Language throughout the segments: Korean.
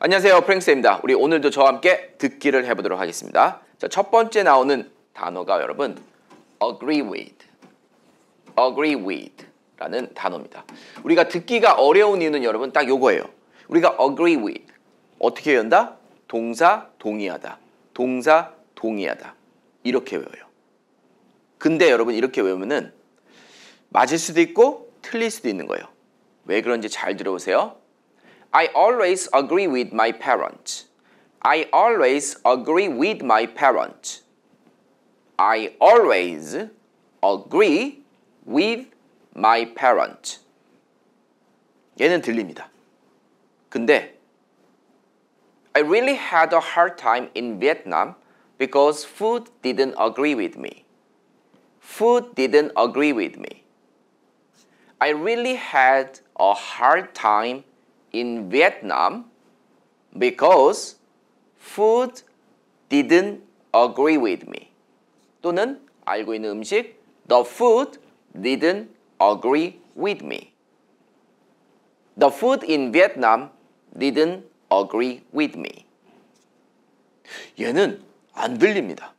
안녕하세요 프랭스입니다 우리 오늘도 저와 함께 듣기를 해보도록 하겠습니다 자, 첫 번째 나오는 단어가 여러분 agree with agree with 라는 단어입니다 우리가 듣기가 어려운 이유는 여러분 딱 요거예요 우리가 agree with 어떻게 외운다? 동사 동의하다 동사 동의하다 이렇게 외워요 근데 여러분 이렇게 외우면은 맞을 수도 있고 틀릴 수도 있는 거예요 왜 그런지 잘 들어보세요 I always agree with my parent. I always agree with my parent. I always agree with my parent. 얘는 들립니다. 근데 I really had a hard time in Vietnam because food didn't agree with me. Food didn't agree with me. I really had a hard time in Vietnam because food didn't agree with me. 또는 알고 있는 음식 the food didn't agree with me. The food in Vietnam didn't agree with me. 얘는 안 들립니다.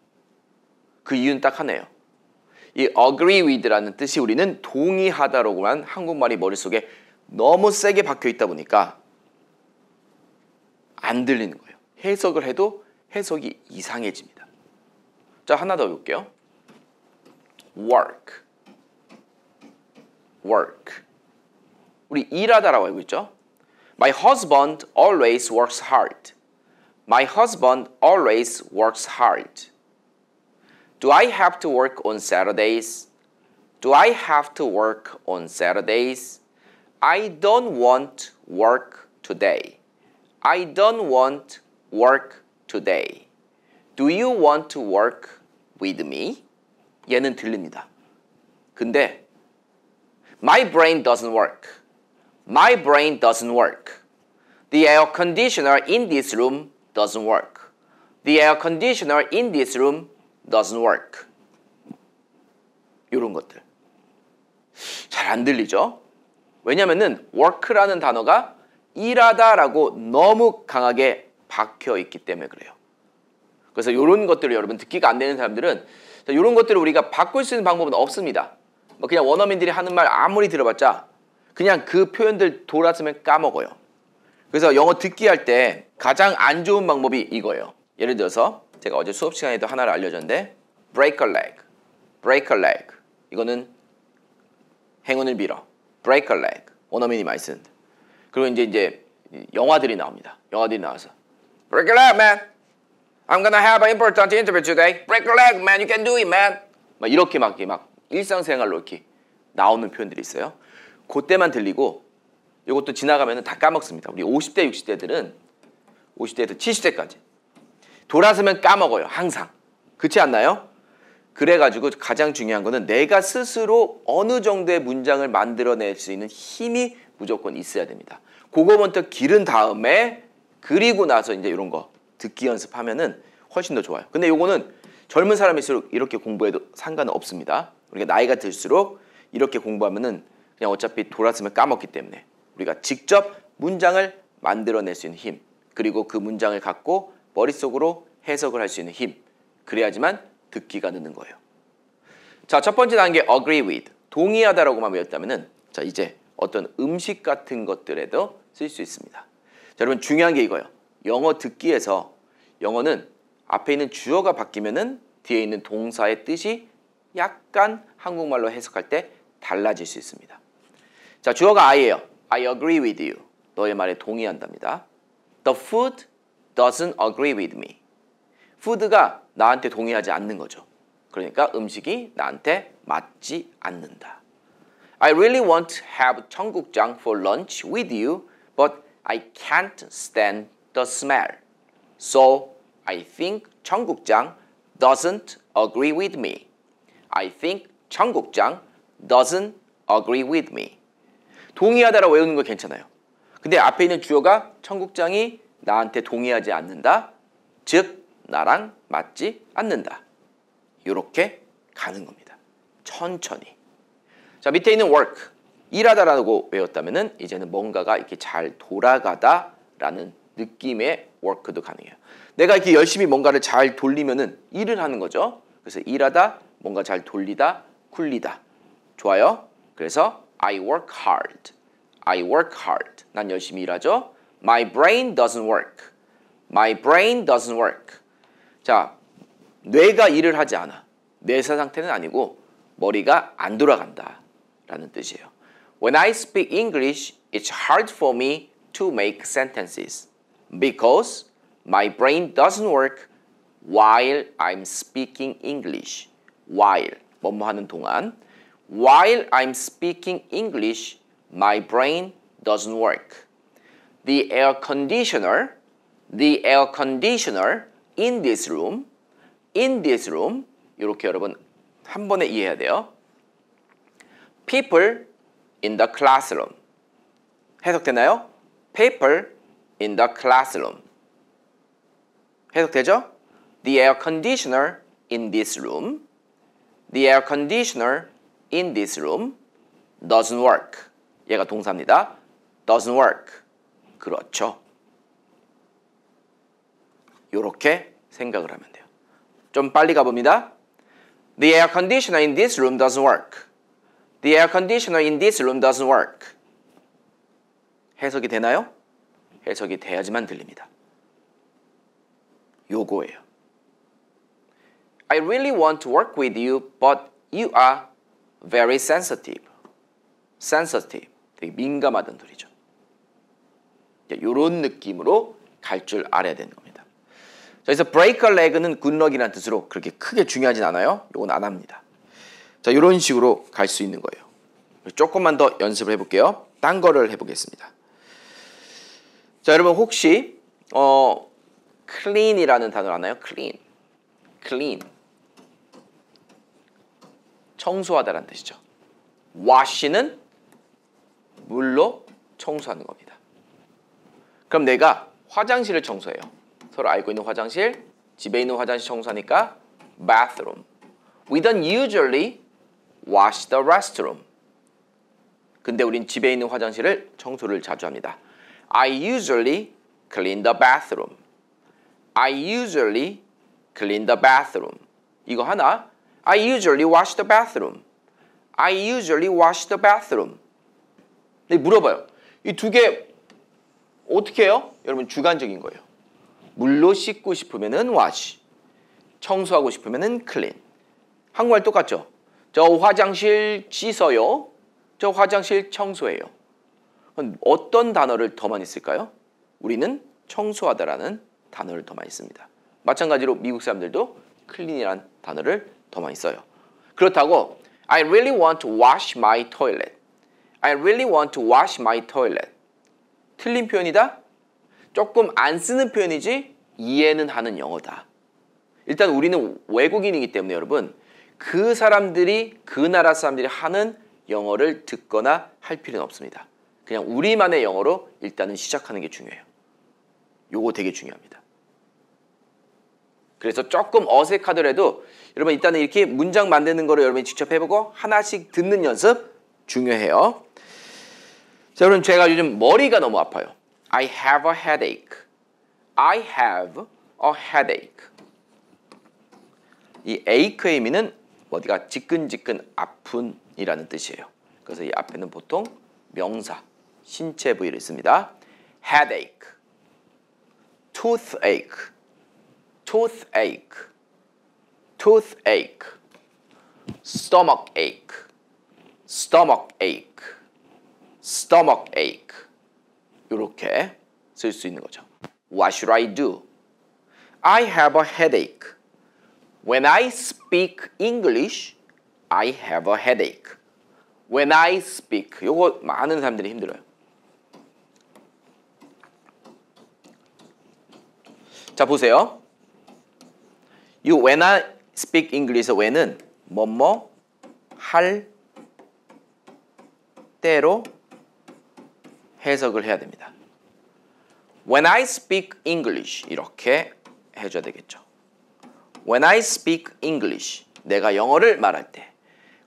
그 이유는 딱 하나예요. 이 agree with라는 뜻이 우리는 동의하다로만 한국말이 머릿속에 너무 세게 박혀 있다 보니까 안 들리는 거예요. 해석을 해도 해석이 이상해집니다. 자, 하나 더 볼게요. work work 우리 일하다라고 알고 있죠? My husband always works hard. My husband always works hard. Do I have to work on Saturdays? Do I have to work on Saturdays? I don't want work today. I don't want work today. Do you want to work with me? 얘는 들립니다. 근데 my brain doesn't work. My brain doesn't work. The air conditioner in this room doesn't work. The air conditioner in this room doesn't work. 이런 것들. 잘 안 들리죠? 왜냐면은 work라는 단어가 일하다라고 너무 강하게 박혀 있기 때문에 그래요. 그래서 이런 것들을 여러분 듣기가 안 되는 사람들은 이런 것들을 우리가 바꿀 수 있는 방법은 없습니다. 뭐 그냥 원어민들이 하는 말 아무리 들어봤자 그냥 그 표현들 돌아서면 까먹어요. 그래서 영어 듣기 할 때 가장 안 좋은 방법이 이거예요. 예를 들어서 제가 어제 수업 시간에도 하나를 알려줬는데 break a leg, break a leg 이거는 행운을 빌어 break a leg. 원어민이 많이 쓰는데. 그리고 이제 이제 영화들이 나옵니다. 영화들이 나와서 break a leg, man. I'm gonna have an important interview today. Break a leg, man. You can do it, man. 막 이렇게 막, 이막 일상생활로 이렇게 나오는 표현들이 있어요. 그때만 들리고 이것도 지나가면 다 까먹습니다. 우리 50대, 60대들은 50대에서 70대까지 돌아서면 까먹어요. 항상. 그렇지 않나요? 그래가지고 가장 중요한 거는 내가 스스로 어느 정도의 문장을 만들어낼 수 있는 힘이 무조건 있어야 됩니다. 그거 먼저 기른 다음에 그리고 나서 이제 이런 거 듣기 연습하면은 훨씬 더 좋아요. 근데 요거는 젊은 사람일수록 이렇게 공부해도 상관은 없습니다. 우리가 나이가 들수록 이렇게 공부하면은 그냥 어차피 돌았으면 까먹기 때문에 우리가 직접 문장을 만들어낼 수 있는 힘 그리고 그 문장을 갖고 머릿속으로 해석을 할 수 있는 힘 그래야지만 듣기가 느는 거예요. 자, 첫 번째 단계 agree with 동의하다라고만 외웠다면은 자, 이제 어떤 음식 같은 것들에도 쓸 수 있습니다. 자, 여러분 중요한 게 이거예요. 영어 듣기에서 영어는 앞에 있는 주어가 바뀌면은 뒤에 있는 동사의 뜻이 약간 한국말로 해석할 때 달라질 수 있습니다. 자, 주어가 I예요. I agree with you. 너의 말에 동의한답니다. The food doesn't agree with me. 푸드가 나한테 동의하지 않는 거죠. 그러니까 음식이 나한테 맞지 않는다. I really want to have 청국장 for lunch with you, but I can't stand the smell. So I think 청국장 doesn't agree with me. I think 청국장 doesn't agree with me. 동의하다라고 외우는 거 괜찮아요. 근데 앞에 있는 주어가 청국장이 나한테 동의하지 않는다. 즉 나랑 맞지 않는다. 이렇게 가는 겁니다. 천천히. 자 밑에 있는 work 일하다라고 외웠다면 이제는 뭔가가 이렇게 잘 돌아가다라는 느낌의 work도 가능해요. 내가 이렇게 열심히 뭔가를 잘돌리면 일을 하는 거죠. 그래서 일하다, 뭔가 잘 돌리다, 굴리다. 좋아요. 그래서 I work hard. I work hard. 난 열심히 일하죠. My brain doesn't work. My brain doesn't work. 자, 뇌가 일을 하지 않아. 뇌사 상태는 아니고 머리가 안 돌아간다. 라는 뜻이에요. When I speak English, it's hard for me to make sentences because my brain doesn't work while I'm speaking English. while 뭐뭐 하는 동안 while I'm speaking English, my brain doesn't work. The air conditioner, the air conditioner in this room, in this room 이렇게 여러분 한 번에 이해해야 돼요. people in the classroom 해석되나요? people in the classroom 해석되죠? the air conditioner in this room the air conditioner in this room doesn't work 얘가 동사입니다. doesn't work 그렇죠. 이렇게 생각을 하면 돼요. 좀 빨리 가봅니다. The air conditioner in this room doesn't work. The air conditioner in this room doesn't work. 해석이 되나요? 해석이 돼야지만 들립니다. 요거예요. I really want to work with you, but you are very sensitive. sensitive. 되게 민감하다는 소리죠. 이런 느낌으로 갈 줄 알아야 되는 겁니다. 그래서 break a leg는 굿럭이라는 뜻으로 그렇게 크게 중요하진 않아요. 이건안 합니다. 자, 이런 식으로 갈 수 있는 거예요. 조금만 더 연습을 해볼게요. 딴 거를 해보겠습니다. 자, 여러분 혹시 어 clean이라는 단어 아나요? clean, clean, 청소하다라는 뜻이죠. wash는 물로 청소하는 겁니다. 그럼 내가 화장실을 청소해요. 서로 알고 있는 화장실 집에 있는 화장실 청소하니까 bathroom. We don't usually wash the restroom. 근데 우린 집에 있는 화장실을 청소를 자주 합니다. I usually clean the bathroom. I usually clean the bathroom. 이거 하나. I usually wash the bathroom. I usually wash the bathroom. 네, 물어봐요. 이 두 개 어떻게 해요? 여러분 주관적인 거예요. 물로 씻고 싶으면은 wash. 청소하고 싶으면은 clean. 한국말 똑같죠? 저 화장실 씻어요. 저 화장실 청소해요. 어떤 단어를 더 많이 쓸까요? 우리는 청소하다라는 단어를 더 많이 씁니다. 마찬가지로 미국 사람들도 clean이란 단어를 더 많이 써요. 그렇다고 I really want to wash my toilet. I really want to wash my toilet. 틀린 표현이다? 조금 안 쓰는 표현이지 이해는 하는 영어다. 일단 우리는 외국인이기 때문에 여러분 그 사람들이 그 나라 사람들이 하는 영어를 듣거나 할 필요는 없습니다. 그냥 우리만의 영어로 일단은 시작하는 게 중요해요. 요거 되게 중요합니다. 그래서 조금 어색하더라도 여러분 일단은 이렇게 문장 만드는 거를 여러분이 직접 해보고 하나씩 듣는 연습 중요해요. 자, 여러분 제가 요즘 머리가 너무 아파요. I have a headache. I have a headache. 이 ache의 의미는 어디가 지끈지끈 아픈이라는 뜻이에요. 그래서 이 앞에는 보통 명사, 신체 부위를 씁니다. headache, toothache, toothache, toothache, stomachache, stomachache, stomachache. 이렇게 쓸 수 있는 거죠. What should I do? I have a headache. When I speak English, I have a headache. When I speak. 요거 많은 사람들이 힘들어요. 자, 보세요. 이 when I speak English에서 when은 뭐뭐 할 때로 해석을 해야 됩니다. When I speak English 이렇게 해줘야 되겠죠. When I speak English 내가 영어를 말할 때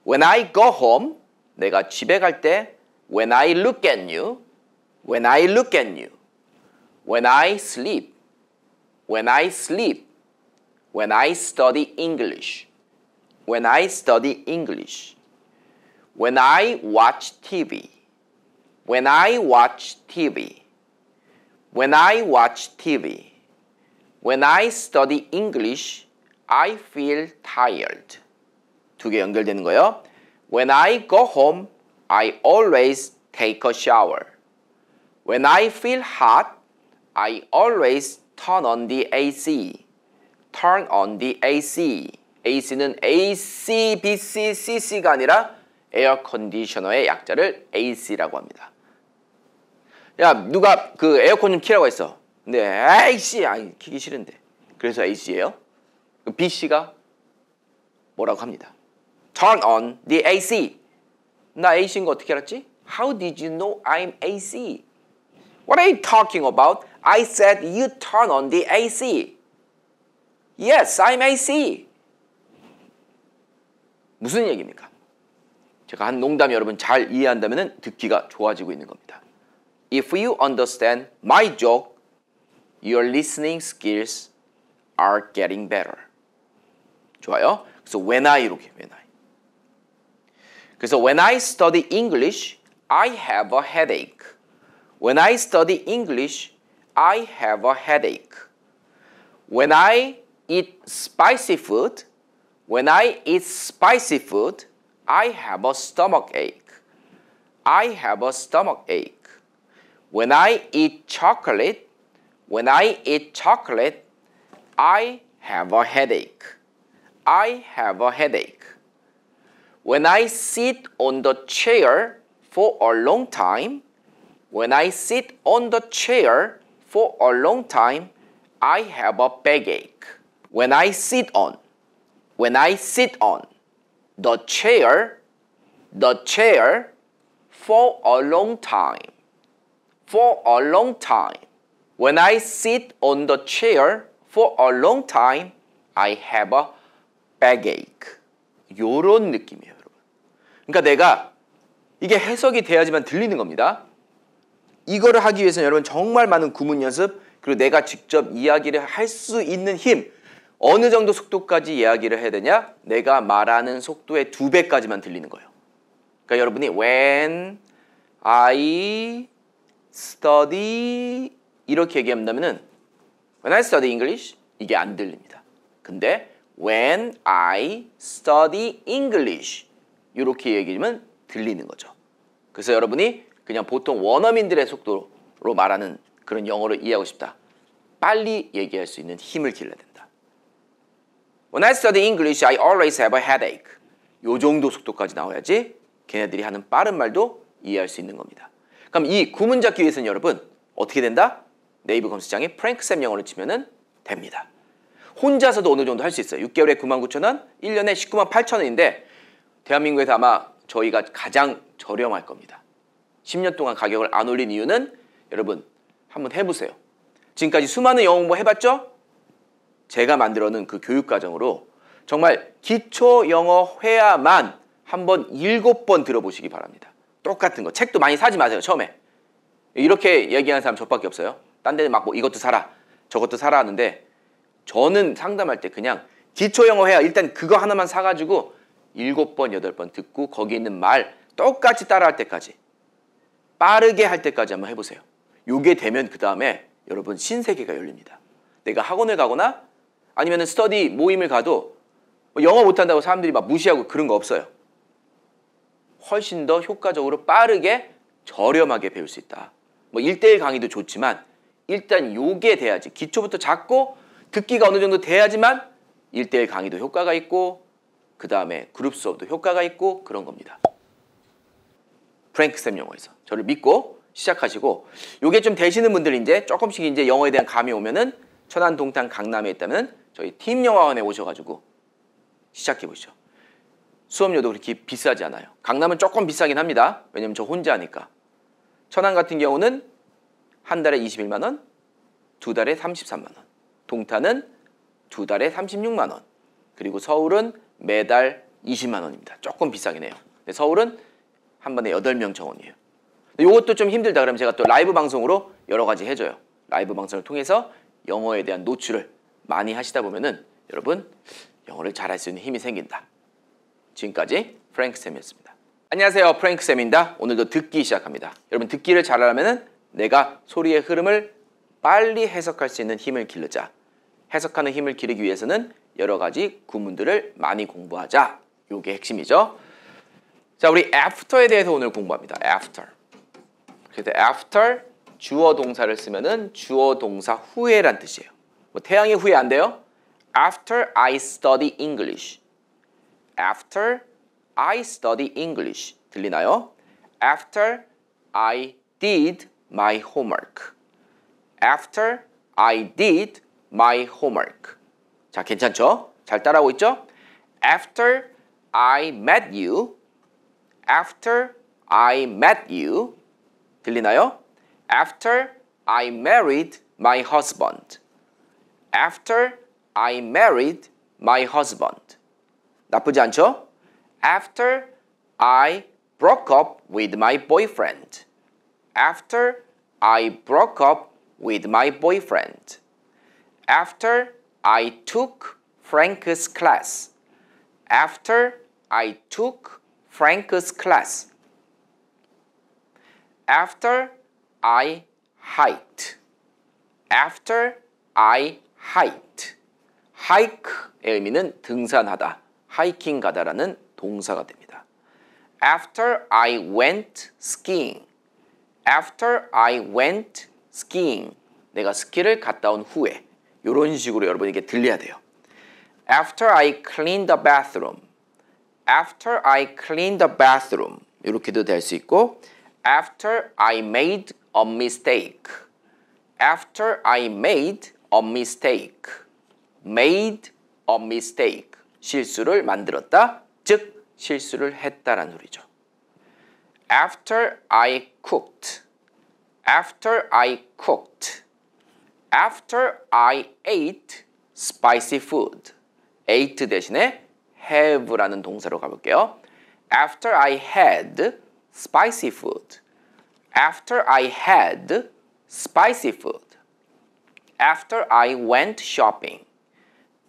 When I go home 내가 집에 갈때 When I look at you When I look at you When I sleep When I sleep When I study English When I study English When I watch TV When I watch TV, when I watch TV, when I study English, I feel tired. 두 개 연결되는 거예요. When I go home, I always take a shower. When I feel hot, I always turn on the AC. Turn on the AC. AC는 AC, BC, CC가 아니라 에어 컨디셔너의 약자를 AC라고 합니다. 야 누가 그 에어컨 좀 키라고 했어. 근데 AC 아니 키기 싫은데. 그래서 AC예요. 그 BC가 뭐라고 합니다. Turn on the AC. 나 AC인 거 어떻게 알았지? How did you know I'm AC? What are you talking about? I said you turn on the AC. Yes, I'm AC. 무슨 얘기입니까? 제가 한 농담 여러분 잘 이해한다면 듣기가 좋아지고 있는 겁니다. If you understand my joke, your listening skills are getting better. 좋아요. 그래서 when I 이렇게 when I. 그래서 when I study English, I have a headache. When I study English, I have a headache. When I eat spicy food, when I eat spicy food, I have a stomach ache. I have a stomach ache. When I eat chocolate, when I eat chocolate, I have a headache. I have a headache. When I sit on the chair for a long time, when I sit on the chair for a long time, I have a backache. When I sit on, when I sit on, the chair, the chair for a long time. For a long time. When I sit on the chair for a long time, I have a backache. 요런 느낌이에요, 여러분. 그러니까 내가 이게 해석이 돼야지만 들리는 겁니다. 이거를 하기 위해서는 여러분 정말 많은 구문 연습 그리고 내가 직접 이야기를 할 수 있는 힘 어느 정도 속도까지 이야기를 해야 되냐? 내가 말하는 속도의 두 배까지만 들리는 거예요. 그러니까 여러분이 when I study 이렇게 얘기한다면은 when I study English 이게 안 들립니다. 근데 when I study English 이렇게 얘기하면 들리는 거죠. 그래서 여러분이 그냥 보통 원어민들의 속도로 말하는 그런 영어를 이해하고 싶다. 빨리 얘기할 수 있는 힘을 길러야 된다. When I study English, I always have a headache. 요 정도 속도까지 나와야지 걔네들이 하는 빠른 말도 이해할 수 있는 겁니다. 그럼 이 구문 잡기 위해서는 여러분 어떻게 된다? 네이버 검색창에 프랭크쌤 영어를 치면은 됩니다. 혼자서도 어느 정도 할 수 있어요. 6개월에 9 9 0 0 0 원, 1년에 19만 8 0 원인데 대한민국에서 아마 저희가 가장 저렴할 겁니다. 10년 동안 가격을 안 올린 이유는 여러분 한번 해보세요. 지금까지 수많은 영어 공부 해봤죠? 제가 만들어 놓은 그 교육과정으로 정말 기초 영어 회화만 한 번 일곱 번 들어보시기 바랍니다. 똑같은 거. 책도 많이 사지 마세요, 처음에. 이렇게 얘기하는 사람 저밖에 없어요. 딴 데는 막뭐 이것도 사라, 저것도 사라 하는데 저는 상담할 때 그냥 기초 영어 회화 일단 그거 하나만 사가지고 일곱 번, 여덟 번 듣고 거기 있는 말 똑같이 따라할 때까지 빠르게 할 때까지 한번 해보세요. 요게 되면 그 다음에 여러분 신세계가 열립니다. 내가 학원을 가거나 아니면 스터디 모임을 가도 뭐 영어 못한다고 사람들이 막 무시하고 그런 거 없어요. 훨씬 더 효과적으로 빠르게 저렴하게 배울 수 있다. 뭐일대일 강의도 좋지만 일단 요게 돼야지. 기초부터 잡고 듣기가 어느 정도 돼야지만 일대일 강의도 효과가 있고 그 다음에 그룹 수업도 효과가 있고 그런 겁니다. 프랭크쌤 영어에서 저를 믿고 시작하시고 요게 좀 되시는 분들 이제 조금씩 이제 영어에 대한 감이 오면은 천안 동탄 강남에 있다면 저희 팀영화원에 오셔가지고 시작해 보시죠. 수업료도 그렇게 비싸지 않아요. 강남은 조금 비싸긴 합니다. 왜냐면 저 혼자 하니까. 천안 같은 경우는 한 달에 21만 원, 두 달에 33만 원. 동탄은 두 달에 36만 원. 그리고 서울은 매달 20만 원입니다. 조금 비싸긴 해요. 근데 서울은 한 번에 8명 정원이에요. 이것도 좀 힘들다 그러면 제가 또 라이브 방송으로 여러 가지 해줘요. 라이브 방송을 통해서 영어에 대한 노출을 많이 하시다 보면은 여러분 영어를 잘할 수 있는 힘이 생긴다. 지금까지 프랭크 쌤이었습니다. 안녕하세요. 프랭크 쌤입니다. 오늘도 듣기 시작합니다. 여러분 듣기를 잘하려면은 내가 소리의 흐름을 빨리 해석할 수 있는 힘을 기르자. 해석하는 힘을 기르기 위해서는 여러 가지 구문들을 많이 공부하자. 요게 핵심이죠. 자, 우리 after에 대해서 오늘 공부합니다. after. 그래서 after 주어 동사를 쓰면은 주어 동사 후에란 뜻이에요. 뭐 태양의 후예 안 돼요? After I study English. After I study English. 들리나요? After I did my homework. After I did my homework. 자, 괜찮죠? 잘 따라하고 있죠? After I met you. After I met you. 들리나요? After I married my husband after I married my husband. 나쁘지 않죠? After I broke up with my boyfriend. After I broke up with my boyfriend. After I took Frank's class. After I took Frank's class. After I hiked. After I height. hike의 의미는 등산하다, hiking 가다라는 동사가 됩니다. After I went skiing. After I went skiing. 내가 스키를 갔다 온 후에 이런 식으로 여러분에게 들려야 돼요. After I clean the bathroom. After I clean the bathroom. 이렇게도 될 수 있고 After I made a mistake. After I made a mistake. made a mistake. 실수를 만들었다. 즉 실수를 했다라는 소리죠. After I cooked. After I cooked. After I ate spicy food. ate 대신에 have라는 동사로 가볼게요. After I had spicy food. After I had spicy food. After I went shopping.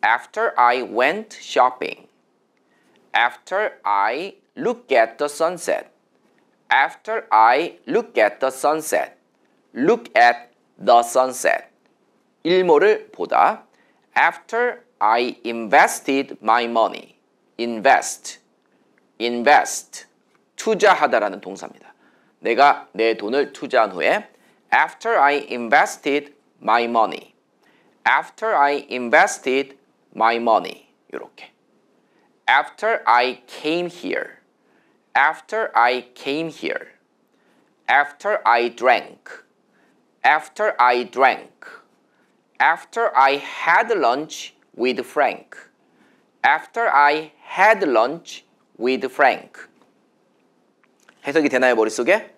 After I went shopping. After I look at the sunset. After I look at the sunset. Look at the sunset. 일몰을 보다. After I invested my money. invest. invest. 투자하다라는 동사입니다. 내가 내 돈을 투자한 후에 after I invested my money. After I invested my money. 이렇게. After I came here. After I came here. After I drank. After I drank. After I had lunch with Frank. After I had lunch with Frank. 해석이 되나요, 머릿속에?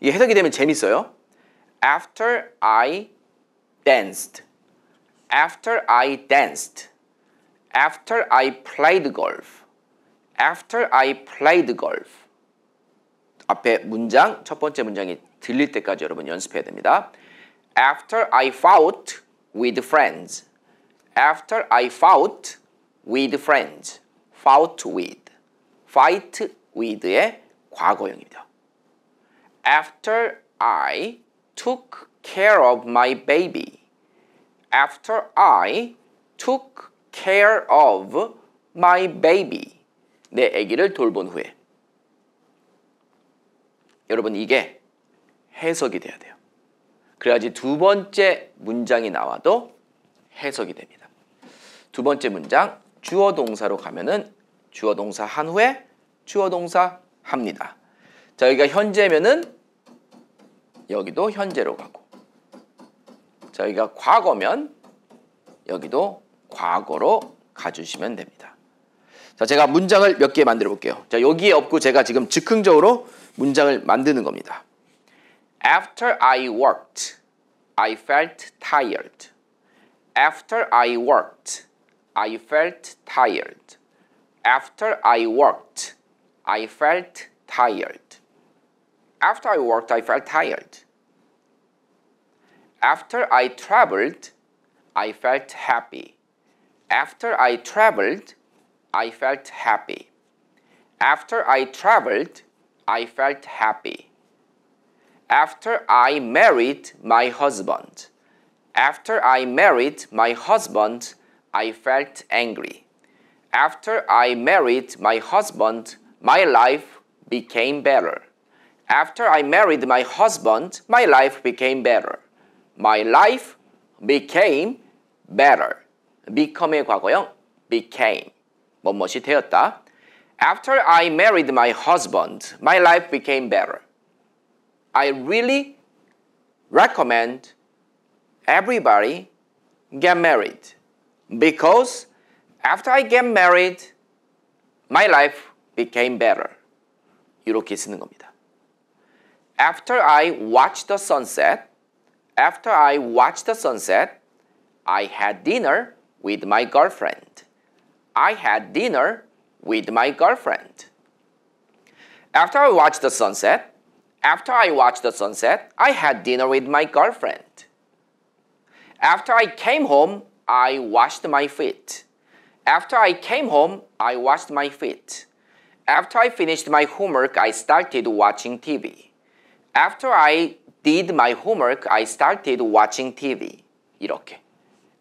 이게 해석이 되면 재밌어요. After I danced, after I danced, after I played golf, after I played golf. 앞에 문장, 첫 번째 문장이 들릴 때까지 여러분 연습해야 됩니다. After I fought with friends. After I fought with friends. Fought with. Fight with의 과거형입니다. After I took care of my baby. After I took care of my baby. 내 아기를 돌본 후에. 여러분 이게 해석이 돼야 돼요. 그래야지 두 번째 문장이 나와도 해석이 됩니다. 두 번째 문장 주어 동사로 가면은 주어 동사 한 후에 주어 동사 합니다. 자 여기가 현재면은 여기도 현재로 가고 저희가 과거면 여기도 과거로 가주시면 됩니다. 자, 제가 문장을 몇 개 만들어 볼게요. 자, 여기에 없고 제가 지금 즉흥적으로 문장을 만드는 겁니다. After I worked, I felt tired. After I worked, I felt tired. After I worked, I felt tired. After I worked, I felt tired. After I traveled, I felt happy. After I traveled, I felt happy. After I traveled, I felt happy. After I married my husband. After I married my husband, I felt angry. After I married my husband, my life became better. After I married my husband, my life became better. My life became better. become의 과거형 became. 뭐뭇이 되었다. After I married my husband, my life became better. I really recommend everybody get married because after I get married, my life became better. 이렇게 쓰는 겁니다. After I watched the sunset, after I watched the sunset, I had dinner with my girlfriend. I had dinner with my girlfriend. After I watched the sunset, after I watched the sunset, I had dinner with my girlfriend. After I came home, I washed my feet. After I came home, I washed my feet. After I finished my homework, I started watching TV. After I did my homework, I started watching TV. 이렇게.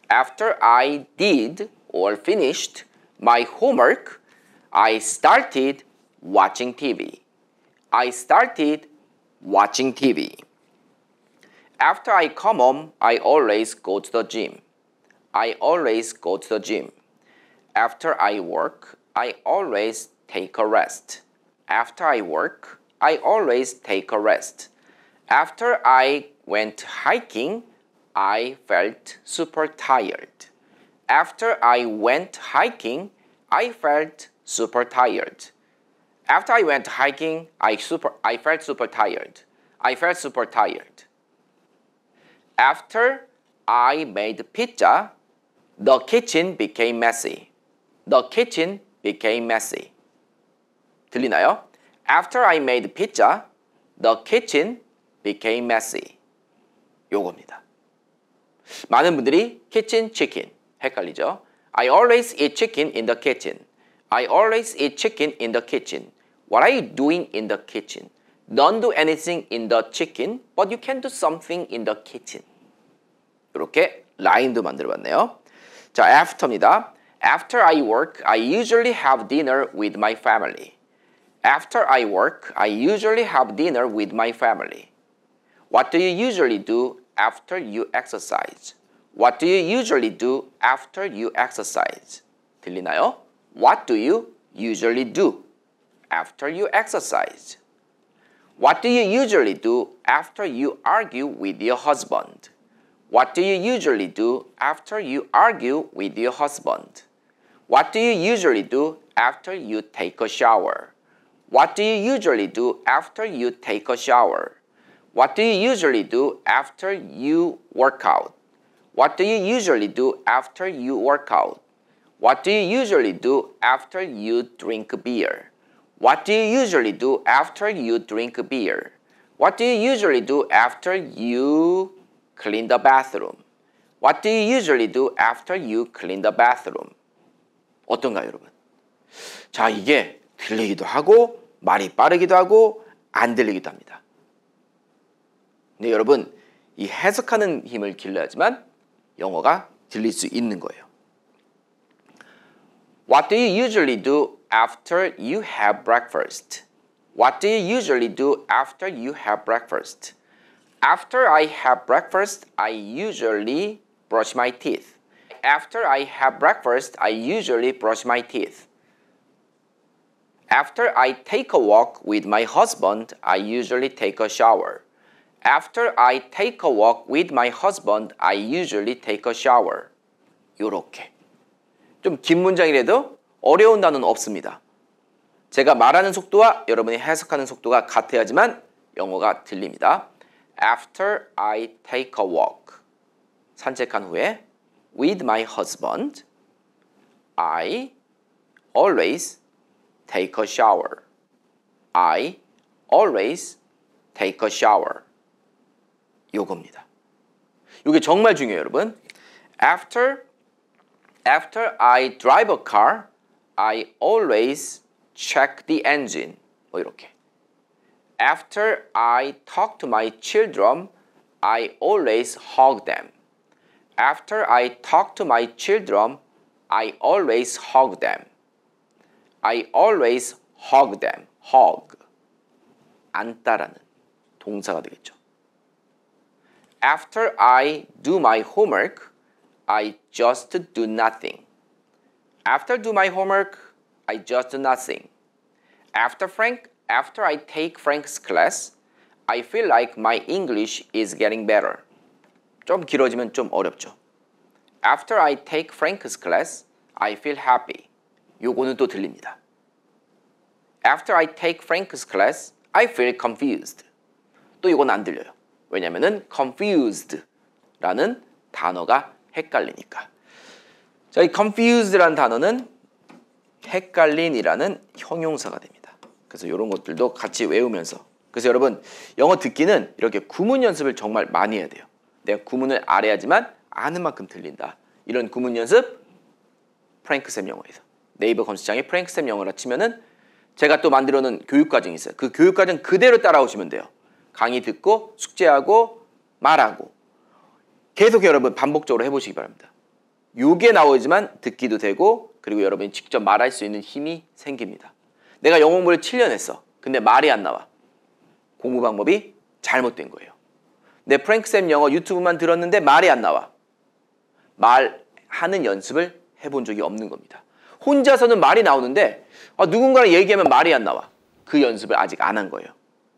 After I did or finished my homework, I started watching TV. I started watching TV. After I come home, I always go to the gym. I always go to the gym. After I work, I always take a rest. After I work, I always take a rest. After I went hiking, I felt super tired. After I went hiking, I felt super tired. After I went hiking, I, super, I felt super tired. I felt super tired. After I made pizza, the kitchen became messy. The kitchen became messy. 들리나요? After I made pizza, the kitchen became messy. 요겁니다. 많은 분들이 kitchen chicken 헷갈리죠? I always eat chicken in the kitchen. I always eat chicken in the kitchen. What are you doing in the kitchen? Don't do anything in the chicken, but you can do something in the kitchen. 이렇게 라인도 만들어봤네요. 자, after입니다. After I work, I usually have dinner with my family. After I work, I usually have dinner with my family. What do you usually do after you exercise? What do you usually do after you exercise? 들리나요? What do you usually do after you exercise? What do you usually do after you argue with your husband? What do you usually do after you argue with your husband? What do you usually do after you take a shower? What do you usually do after you take a shower? What do you usually do after you work out? What do you usually do after you work out? What do you usually do after you drink beer? What do you usually do after you drink beer? What do you usually do after you clean the bathroom? What do you usually do after you clean the bathroom? 어떤가요, 여러분? 자, 이게 들리기도 하고 말이 빠르기도 하고 안 들리기도 합니다. 네 여러분 이 해석하는 힘을 길러야지만 영어가 들릴 수 있는 거예요. What do you usually do after you have breakfast? What do you usually do after you have breakfast? After I have breakfast, I usually brush my teeth. After I have breakfast, I usually brush my teeth. After I take a walk with my husband, I usually take a shower. After I take a walk with my husband, I usually take a shower. 요렇게. 좀 긴 문장이라도 어려운 단어는 없습니다. 제가 말하는 속도와 여러분이 해석하는 속도가 같아야지만 영어가 들립니다. After I take a walk. 산책한 후에 with my husband, I always take a shower. I always take a shower. 요겁니다. 이게 정말 중요해요, 여러분. After after I drive a car, I always check the engine. 뭐 이렇게. After I talk to my children, I always hug them. After I talk to my children, I always hug them. I always hug them. hug. 안다라는 동사가 되겠죠. after I do my homework, I just do nothing. After do my homework, I just do nothing. After Frank, after I take Frank's class, I feel like my English is getting better. 좀 길어지면 좀 어렵죠. After I take Frank's class, I feel happy. 요거는 또 들립니다. After I take Frank's class, I feel confused. 또 이건 안 들려요. 왜냐면은 confused라는 단어가 헷갈리니까. 자, 이 confused라는 단어는 헷갈린이라는 형용사가 됩니다. 그래서 이런 것들도 같이 외우면서 그래서 여러분 영어 듣기는 이렇게 구문 연습을 정말 많이 해야 돼요. 내가 구문을 알아야지만 아는 만큼 들린다. 이런 구문 연습 프랭크쌤 영어에서 네이버 검색창에 프랭크쌤 영어라 치면은 제가 또 만들어 놓은 교육 과정이 있어요. 그 교육 과정 그대로 따라오시면 돼요. 강의 듣고 숙제하고 말하고 계속 여러분 반복적으로 해보시기 바랍니다. 요게 나오지만 듣기도 되고 그리고 여러분이 직접 말할 수 있는 힘이 생깁니다. 내가 영어 공부를 7년 했어. 근데 말이 안 나와. 공부 방법이 잘못된 거예요. 내 프랭크쌤 영어 유튜브만 들었는데 말이 안 나와. 말하는 연습을 해본 적이 없는 겁니다. 혼자서는 말이 나오는데 아, 누군가랑 얘기하면 말이 안 나와. 그 연습을 아직 안 한 거예요.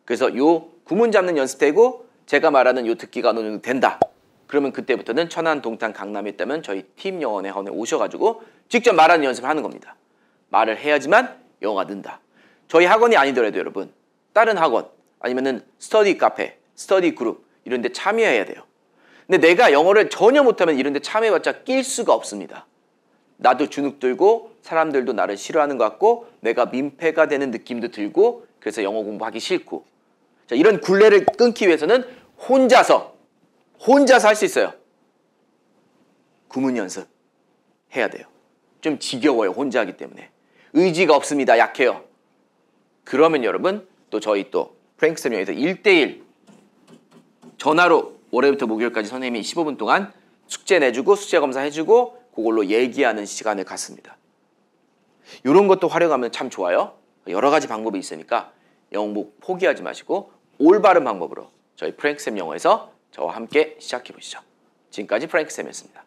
그래서 요 구문 잡는 연습되고 제가 말하는 요 듣기가 어느 정도 된다. 그러면 그때부터는 천안, 동탄, 강남에 있다면 저희 팀 영어원에 오셔가지고 직접 말하는 연습을 하는 겁니다. 말을 해야지만 영어가 는다. 저희 학원이 아니더라도 여러분 다른 학원 아니면은 스터디 카페, 스터디 그룹 이런 데 참여해야 돼요. 근데 내가 영어를 전혀 못하면 이런 데 참여해봤자 낄 수가 없습니다. 나도 주눅 들고 사람들도 나를 싫어하는 것 같고 내가 민폐가 되는 느낌도 들고 그래서 영어 공부하기 싫고 자, 이런 굴레를 끊기 위해서는 혼자서 혼자서 할 수 있어요. 구문 연습 해야 돼요. 좀 지겨워요. 혼자 하기 때문에. 의지가 없습니다. 약해요. 그러면 여러분 또 저희 또 프랭크 쌤여기서 1대1 전화로 월요일부터 목요일까지 선생님이 15분 동안 숙제 내주고 숙제 검사 해주고 그걸로 얘기하는 시간을 갖습니다. 이런 것도 활용하면 참 좋아요. 여러 가지 방법이 있으니까 영목 포기하지 마시고 올바른 방법으로 저희 프랭크쌤 영어에서 저와 함께 시작해 보시죠. 지금까지 프랭크쌤이었습니다.